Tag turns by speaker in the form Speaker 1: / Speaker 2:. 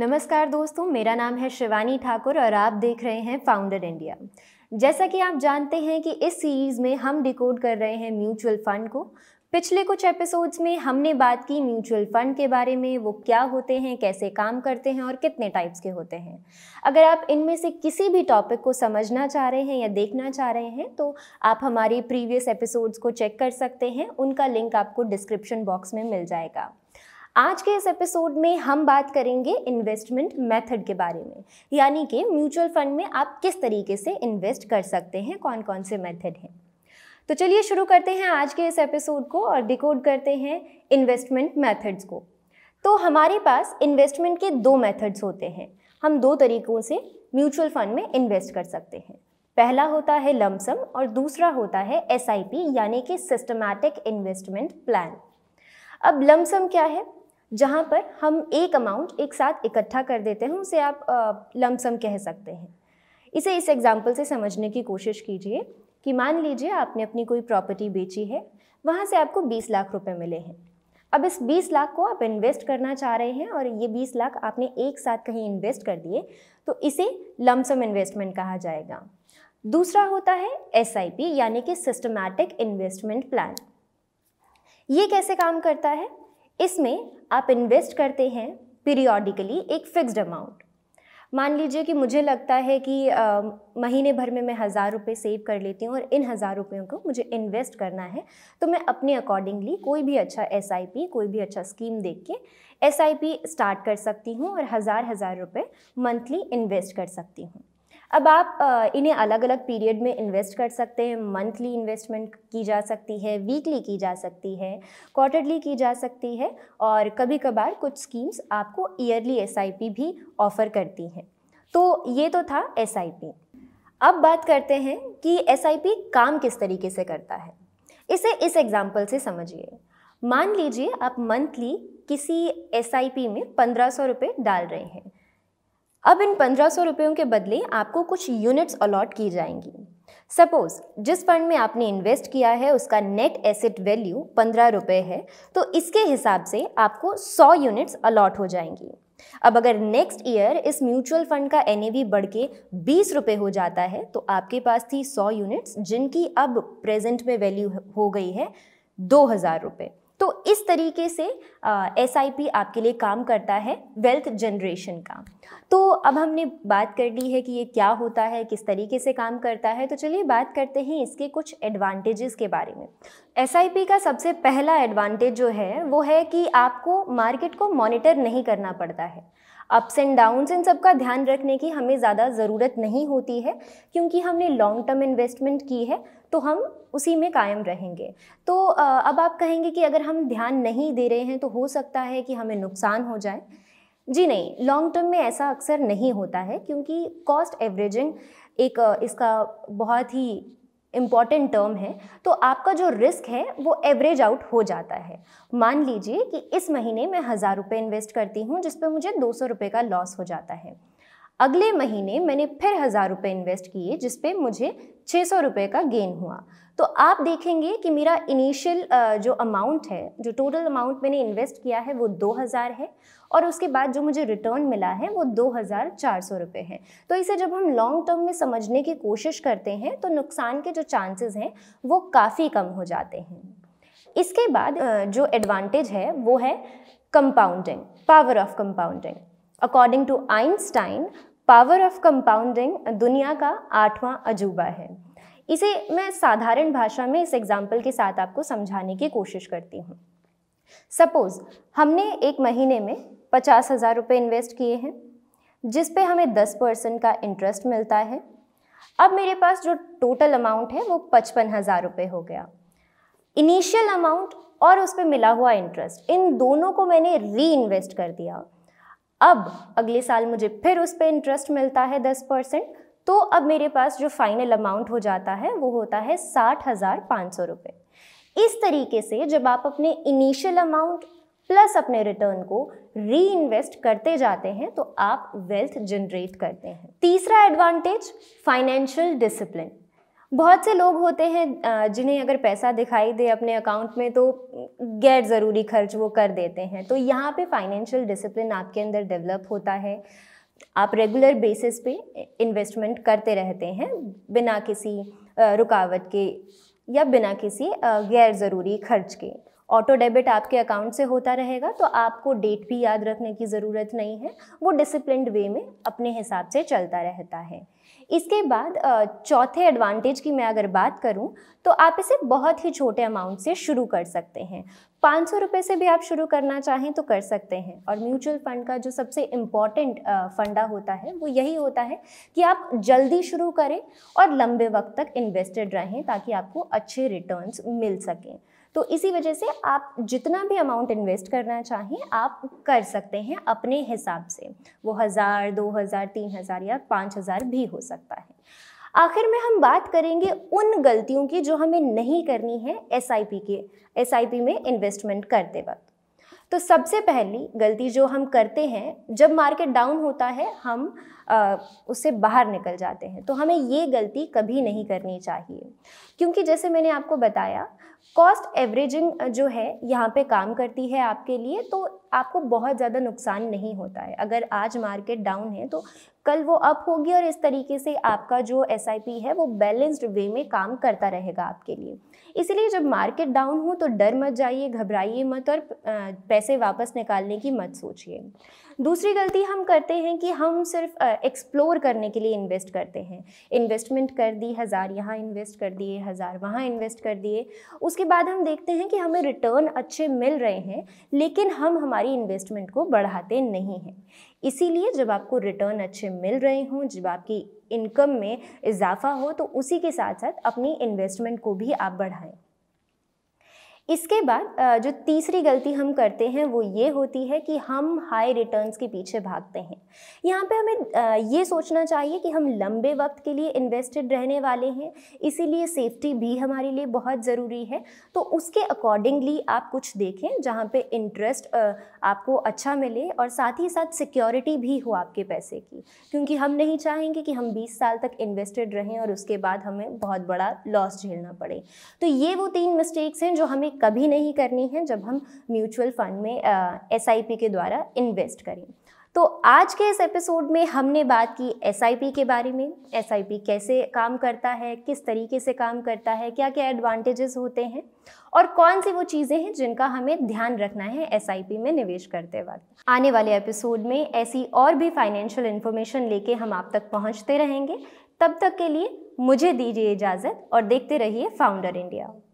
Speaker 1: नमस्कार दोस्तों मेरा नाम है शिवानी ठाकुर और आप देख रहे हैं फाउंडर इंडिया जैसा कि आप जानते हैं कि इस सीरीज़ में हम डिकोड कर रहे हैं म्यूचुअल फंड को पिछले कुछ एपिसोड्स में हमने बात की म्यूचुअल फंड के बारे में वो क्या होते हैं कैसे काम करते हैं और कितने टाइप्स के होते हैं अगर आप इनमें से किसी भी टॉपिक को समझना चाह रहे हैं या देखना चाह रहे हैं तो आप हमारे प्रीवियस एपिसोड्स को चेक कर सकते हैं उनका लिंक आपको डिस्क्रिप्शन बॉक्स में मिल जाएगा आज के इस एपिसोड में हम बात करेंगे इन्वेस्टमेंट मेथड के बारे में यानी कि म्यूचुअल फंड में आप किस तरीके से इन्वेस्ट कर सकते हैं कौन कौन से मेथड हैं तो चलिए शुरू करते हैं आज के इस एपिसोड को और डिकोड करते हैं इन्वेस्टमेंट मेथड्स को तो हमारे पास इन्वेस्टमेंट के दो मेथड्स होते हैं हम दो तरीक़ों से म्यूचुअल फंड में इन्वेस्ट कर सकते हैं पहला होता है लमसम और दूसरा होता है एस यानी कि सिस्टमैटिक इन्वेस्टमेंट प्लान अब लमसम क्या है जहाँ पर हम एक अमाउंट एक साथ इकट्ठा कर देते हैं उसे आप लमसम कह सकते हैं इसे इस एग्ज़ाम्पल से समझने की कोशिश कीजिए कि मान लीजिए आपने अपनी कोई प्रॉपर्टी बेची है वहाँ से आपको 20 लाख रुपए मिले हैं अब इस 20 लाख को आप इन्वेस्ट करना चाह रहे हैं और ये 20 लाख आपने एक साथ कहीं इन्वेस्ट कर दिए तो इसे लमसम इन्वेस्टमेंट कहा जाएगा दूसरा होता है एस यानी कि सिस्टमैटिक इन्वेस्टमेंट प्लान ये कैसे काम करता है इसमें आप इन्वेस्ट करते हैं पीरियोडिकली एक फिक्स्ड अमाउंट मान लीजिए कि मुझे लगता है कि आ, महीने भर में मैं हज़ार रुपये सेव कर लेती हूँ और इन हज़ार रुपयों को मुझे इन्वेस्ट करना है तो मैं अपने अकॉर्डिंगली कोई भी अच्छा एस कोई भी अच्छा स्कीम देख के एस स्टार्ट कर सकती हूँ और हज़ार हज़ार रुपये मंथली इन्वेस्ट कर सकती हूँ अब आप इन्हें अलग अलग पीरियड में इन्वेस्ट कर सकते हैं मंथली इन्वेस्टमेंट की जा सकती है वीकली की जा सकती है क्वार्टरली की जा सकती है और कभी कभार कुछ स्कीम्स आपको ईयरली एस भी ऑफ़र करती हैं तो ये तो था एस अब बात करते हैं कि एस काम किस तरीके से करता है इसे इस एग्ज़ाम्पल से समझिए मान लीजिए आप मंथली किसी एस में पंद्रह सौ रुपये डाल रहे हैं अब इन पंद्रह सौ रुपयों के बदले आपको कुछ यूनिट्स अलॉट की जाएंगी सपोज जिस फंड में आपने इन्वेस्ट किया है उसका नेट एसेट वैल्यू पंद्रह रुपये है तो इसके हिसाब से आपको सौ यूनिट्स अलॉट हो जाएंगी अब अगर नेक्स्ट ईयर इस म्यूचुअल फंड का एन बढ़ के बीस रुपये हो जाता है तो आपके पास थी सौ यूनिट्स जिनकी अब प्रेजेंट में वैल्यू हो गई है दो हज़ार रुपये तो इस तरीके से एस uh, आपके लिए काम करता है वेल्थ जनरेशन का तो अब हमने बात कर ली है कि ये क्या होता है किस तरीके से काम करता है तो चलिए बात करते हैं इसके कुछ एडवांटेजेस के बारे में एस का सबसे पहला एडवांटेज जो है वो है कि आपको मार्केट को मॉनिटर नहीं करना पड़ता है अप्स एंड डाउन्स इन सब का ध्यान रखने की हमें ज़्यादा ज़रूरत नहीं होती है क्योंकि हमने लॉन्ग टर्म इन्वेस्टमेंट की है तो हम उसी में कायम रहेंगे तो अब आप कहेंगे कि अगर हम ध्यान नहीं दे रहे हैं तो हो सकता है कि हमें नुकसान हो जाए जी नहीं लॉन्ग टर्म में ऐसा अक्सर नहीं होता है क्योंकि कॉस्ट एवरेजिंग एक इसका बहुत ही इम्पॉर्टेंट टर्म है तो आपका जो रिस्क है वो एवरेज आउट हो जाता है मान लीजिए कि इस महीने मैं हज़ार रुपये इन्वेस्ट करती हूँ जिसपे मुझे दो सौ रुपये का लॉस हो जाता है अगले महीने मैंने फिर हज़ार रुपये इन्वेस्ट किए जिसपे मुझे छः सौ रुपये का गेन हुआ तो आप देखेंगे कि मेरा इनिशियल जो अमाउंट है जो टोटल अमाउंट मैंने इन्वेस्ट किया है वो दो हज़ार है और उसके बाद जो मुझे रिटर्न मिला है वो दो हज़ार चार सौ रुपये है तो इसे जब हम लॉन्ग टर्म में समझने की कोशिश करते हैं तो नुकसान के जो चांसेस हैं वो काफ़ी कम हो जाते हैं इसके बाद जो एडवांटेज है वो है compounding power of compounding according to Einstein power of compounding दुनिया का आठवां अजूबा है इसे मैं साधारण भाषा में इस एग्जाम्पल के साथ आपको समझाने की कोशिश करती हूँ सपोज़ हमने एक महीने में पचास हज़ार रुपये इन्वेस्ट किए हैं जिस पे हमें दस परसेंट का इंटरेस्ट मिलता है अब मेरे पास जो टोटल अमाउंट है वो पचपन हज़ार रुपये हो गया इनिशियल अमाउंट और उस पर मिला हुआ इंटरेस्ट इन दोनों को मैंने री इन्वेस्ट कर दिया अब अगले साल मुझे फिर उस पर इंटरेस्ट मिलता है दस परसेंट तो अब मेरे पास जो फाइनल अमाउंट हो जाता है वो होता है साठ हज़ार पाँच सौ रुपये इस तरीके से जब आप अपने इनिशियल अमाउंट प्लस अपने रिटर्न को री इन्वेस्ट करते जाते हैं तो आप वेल्थ जनरेट करते हैं तीसरा एडवांटेज फाइनेंशियल डिसिप्लिन बहुत से लोग होते हैं जिन्हें अगर पैसा दिखाई दे अपने अकाउंट में तो गैर ज़रूरी खर्च वो कर देते हैं तो यहाँ पे फाइनेंशियल डिसिप्लिन आपके अंदर डेवलप होता है आप रेगुलर बेसिस पे इन्वेस्टमेंट करते रहते हैं बिना किसी रुकावट के या बिना किसी गैर ज़रूरी खर्च के ऑटो डेबिट आपके अकाउंट से होता रहेगा तो आपको डेट भी याद रखने की ज़रूरत नहीं है वो डिसिप्लिन वे में अपने हिसाब से चलता रहता है इसके बाद चौथे एडवांटेज की मैं अगर बात करूं तो आप इसे बहुत ही छोटे अमाउंट से शुरू कर सकते हैं पाँच सौ रुपये से भी आप शुरू करना चाहें तो कर सकते हैं और म्यूचुअल फ़ंड का जो सबसे इम्पॉर्टेंट फंडा होता है वो यही होता है कि आप जल्दी शुरू करें और लंबे वक्त तक इन्वेस्टेड रहें ताकि आपको अच्छे रिटर्न्स मिल सकें तो इसी वजह से आप जितना भी अमाउंट इन्वेस्ट करना चाहें आप कर सकते हैं अपने हिसाब से वो हज़ार दो हज़ार तीन हज़ार या पाँच हज़ार भी हो सकता है आखिर में हम बात करेंगे उन गलतियों की जो हमें नहीं करनी है एस के एस में इन्वेस्टमेंट करते वक्त तो सबसे पहली गलती जो हम करते हैं जब मार्केट डाउन होता है हम आ, उससे बाहर निकल जाते हैं तो हमें ये गलती कभी नहीं करनी चाहिए क्योंकि जैसे मैंने आपको बताया कॉस्ट एवरेजिंग जो है यहाँ पे काम करती है आपके लिए तो आपको बहुत ज़्यादा नुकसान नहीं होता है अगर आज मार्केट डाउन है तो कल वो अप होगी और इस तरीके से आपका जो एस है वो बैलेंस्ड वे में काम करता रहेगा आपके लिए इसलिए जब मार्केट डाउन हो तो डर मत जाइए घबराइए मत और पैसे वापस निकालने की मत सोचिए दूसरी गलती हम करते हैं कि हम सिर्फ एक्सप्लोर करने के लिए इन्वेस्ट करते हैं इन्वेस्टमेंट कर दी हज़ार यहाँ इन्वेस्ट कर दिए हज़ार वहाँ इन्वेस्ट कर दिए उसके बाद हम देखते हैं कि हमें रिटर्न अच्छे मिल रहे हैं लेकिन हम हमारे हमारी इन्वेस्टमेंट को बढ़ाते नहीं हैं इसीलिए जब आपको रिटर्न अच्छे मिल रहे हों जब आपकी इनकम में इजाफा हो तो उसी के साथ साथ अपनी इन्वेस्टमेंट को भी आप बढ़ाएं इसके बाद जो तीसरी गलती हम करते हैं वो ये होती है कि हम हाई रिटर्न्स के पीछे भागते हैं यहाँ पे हमें ये सोचना चाहिए कि हम लंबे वक्त के लिए इन्वेस्टेड रहने वाले हैं इसीलिए सेफ्टी भी हमारे लिए बहुत ज़रूरी है तो उसके अकॉर्डिंगली आप कुछ देखें जहाँ पे इंटरेस्ट आपको अच्छा मिले और साथ ही साथ सिक्योरिटी भी हो आपके पैसे की क्योंकि हम नहीं चाहेंगे कि हम बीस साल तक इन्वेस्टेड रहें और उसके बाद हमें बहुत बड़ा लॉस झेलना पड़े तो ये वो तीन मिस्टेक्स हैं जो हमें कभी नहीं करनी है जब हम म्यूचुअल फंड में एस के द्वारा इन्वेस्ट करें तो आज के इस एपिसोड में हमने बात की एस के बारे में एस कैसे काम करता है किस तरीके से काम करता है क्या क्या एडवांटेजेस होते हैं और कौन सी वो चीज़ें हैं जिनका हमें ध्यान रखना है एस में निवेश करते वक्त आने वाले एपिसोड में ऐसी और भी फाइनेंशियल इन्फॉर्मेशन लेके हम आप तक पहुँचते रहेंगे तब तक के लिए मुझे दीजिए इजाज़त और देखते रहिए फाउंडर इंडिया